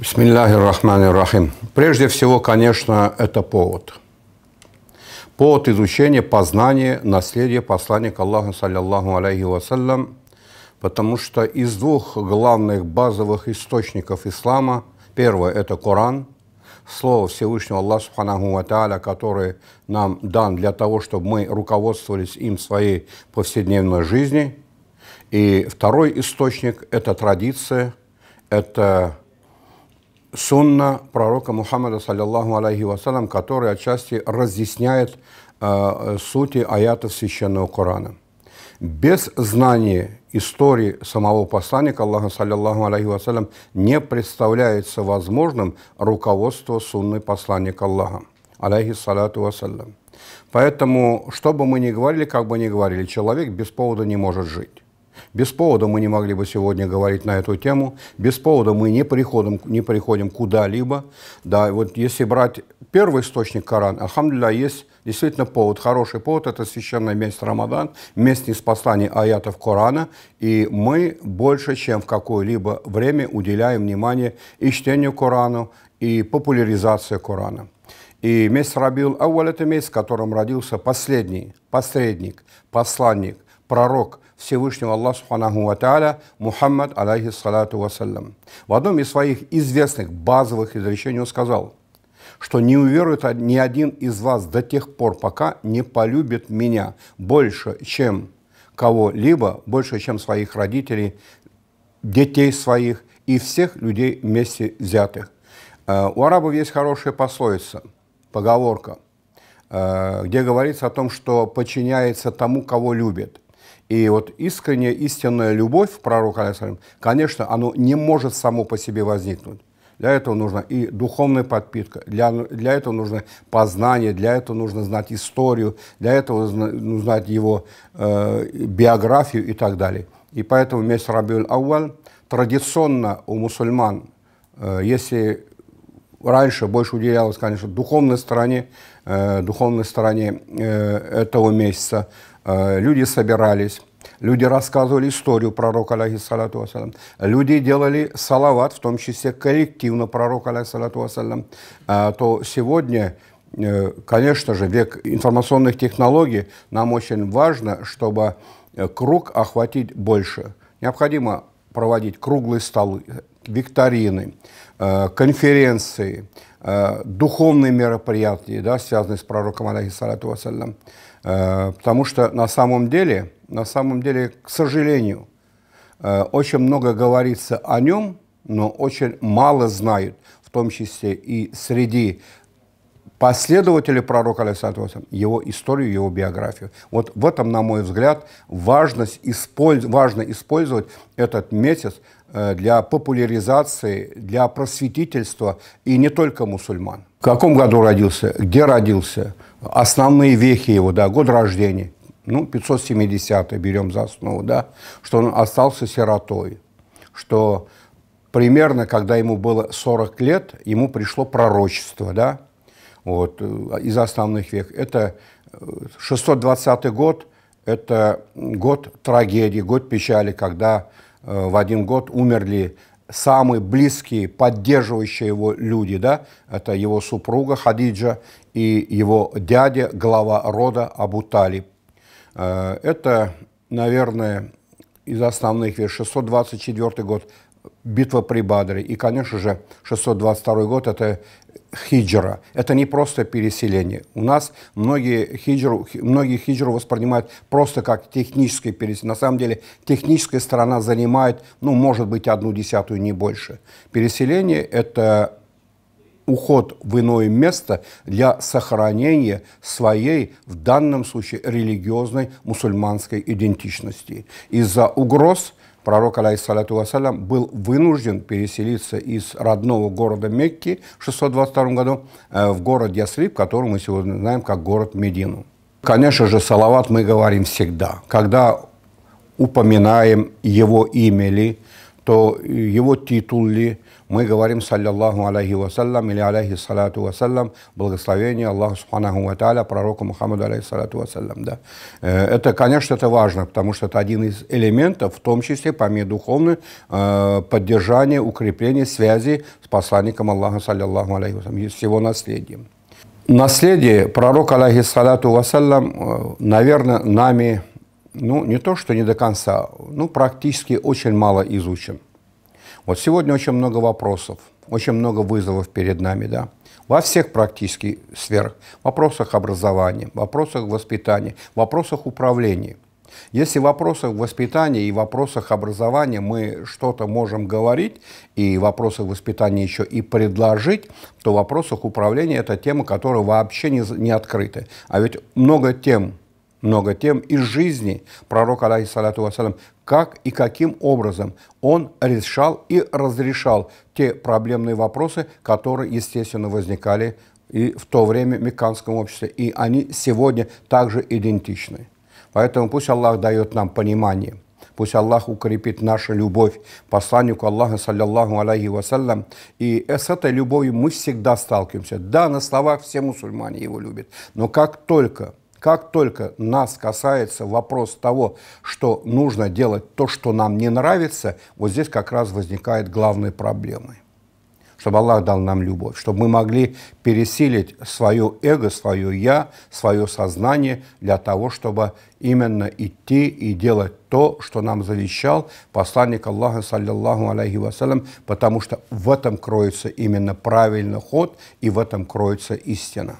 Бисмиллахи рахмани рахим. Прежде всего, конечно, это повод. Повод изучения, познания, наследия посланника Аллаха, саллиллаху алейхи вассалям, потому что из двух главных базовых источников ислама, первое – это Коран, Слово Всевышнего Аллаха, субханаху ва который нам дан для того, чтобы мы руководствовались им в своей повседневной жизни. И второй источник – это традиция, это сунна пророка Мухаммада, саллиллаху алейхи вассалам, который отчасти разъясняет э, сути аятов Священного Корана. Без знания истории самого посланника Аллаха, саллиллаху алейхи вассалам, не представляется возможным руководство сунны посланника Аллаха, алейхи салату вассалам. Поэтому, что бы мы ни говорили, как бы ни говорили, человек без повода не может жить. Без повода мы не могли бы сегодня говорить на эту тему, без повода мы не приходим, не приходим куда-либо. Да, вот если брать первый источник Коран, Алхамдулилля, есть действительно повод, хороший повод, это священное место Рамадан, месяц неспослания аятов Корана, и мы больше, чем в какое-либо время уделяем внимание и чтению Корана, и популяризации Корана. И месяц Рабил Ауаль – это месяц, в котором родился последний, посредник, посланник, пророк – Всевышнего Аллаха Субханаху Ва Мухаммад, алейхиссалату вассалям. В одном из своих известных базовых изречений он сказал, что не уверует ни один из вас до тех пор, пока не полюбит меня больше, чем кого-либо, больше, чем своих родителей, детей своих и всех людей вместе взятых. Э, у арабов есть хорошая пословица, поговорка, э, где говорится о том, что подчиняется тому, кого любит – и вот искренняя истинная любовь в пророка, алейсалям, конечно, оно не может само по себе возникнуть. Для этого нужна и духовная подпитка, для, для этого нужно познание, для этого нужно знать историю, для этого нужно ну, знать его э, биографию и так далее. И поэтому месяц Рабиуль Ауаль традиционно у мусульман, э, если раньше больше уделялось, конечно, духовной стороне, э, духовной стороне э, этого месяца. Э, люди собирались, люди рассказывали историю пророка, алейхиссалату вассалям. Люди делали салават, в том числе коллективно пророка, алейхиссалату вассалям. Э, то сегодня э, конечно же, век информационных технологий, нам очень важно, чтобы э, круг охватить больше. Необходимо проводить круглые столы, викторины, э, конференции, э, духовные мероприятия, да, связанные с пророком, алейхиссалату вассалям. Э, потому что на самом деле, на самом деле, к сожалению, очень много говорится о нем, но очень мало знают, в том числе и среди последователей пророка, алейхиссалату вассалям, его историю, его биографию. Вот в этом, на мой взгляд, важность использ... важно использовать этот месяц Э, для популяризации, для просветительства и не только мусульман. В каком году родился, где родился, основные вехи его, да, год рождения, ну, 570 берем за основу, да, что он остался сиротой, что примерно, когда ему было 40 лет, ему пришло пророчество, да, вот, э, из основных век. Это 620 э, год, это год трагедии, год печали, когда Э, в один год умерли самые близкие, поддерживающие его люди, да, это его супруга Хадиджа и его дядя, глава рода Абу Талиб. Э, это, наверное, из основных вещей. 624 год битва при Бадре. И, конечно же, 622 год – это хиджра. Это не просто переселение. У нас многие хиджру, многие хиджру воспринимают просто как техническое переселение. На самом деле техническая сторона занимает, ну, может быть, одну десятую, не больше. Переселение – это уход в иное место для сохранения своей, в данном случае, религиозной мусульманской идентичности. Из-за угроз – пророк, алейхиссалату вассалям, был вынужден переселиться из родного города Мекки в 622 году э, в город Ясриб, который мы сегодня знаем как город Медину. Конечно же, салават мы говорим всегда. Когда упоминаем его имя или то его титул ли, мы говорим, саллиллаху алейхи вассалям, или алейхи салату вассалям, благословение Аллаху Субханаху Ва пророку Мухаммаду алейхи салату вассалям, да. Э, это, конечно, это важно, потому что это один из элементов, в том числе, помимо духовной, э, поддержания, укрепления связи с посланником Аллаха, саллиллаху алейхи вассалям, с его наследием. Наследие пророка, алейхи салату вассалям, э, наверное, нами ну, не то, что не до конца, ну, практически очень мало изучен. Вот сегодня очень много вопросов, очень много вызовов перед нами, да. Во всех практически сферах. вопросах образования, вопросах воспитания, вопросах управления. Если в вопросах воспитания и вопросах образования мы что-то можем говорить, и в вопросах воспитания еще и предложить, то в вопросах управления это тема, которая вообще не, не открыта. А ведь много тем много тем из жизни пророка, алейхиссалату вассалям, как и каким образом он решал и разрешал те проблемные вопросы, которые, естественно, возникали и в то время в мекканском обществе, и они сегодня также идентичны. Поэтому пусть Аллах дает нам понимание – Пусть Аллах укрепит нашу любовь посланнику Аллаха, саллиллаху алейхи вассалям. И с этой любовью мы всегда сталкиваемся. Да, на словах все мусульмане его любят, но как только как только нас касается вопрос того, что нужно делать то, что нам не нравится, вот здесь как раз возникает главная проблема. Чтобы Аллах дал нам любовь, чтобы мы могли пересилить свое эго, свое я, свое сознание для того, чтобы именно идти и делать то, что нам завещал посланник Аллаха, саллиллаху алейхи вассалям, потому что в этом кроется именно правильный ход и в этом кроется истина.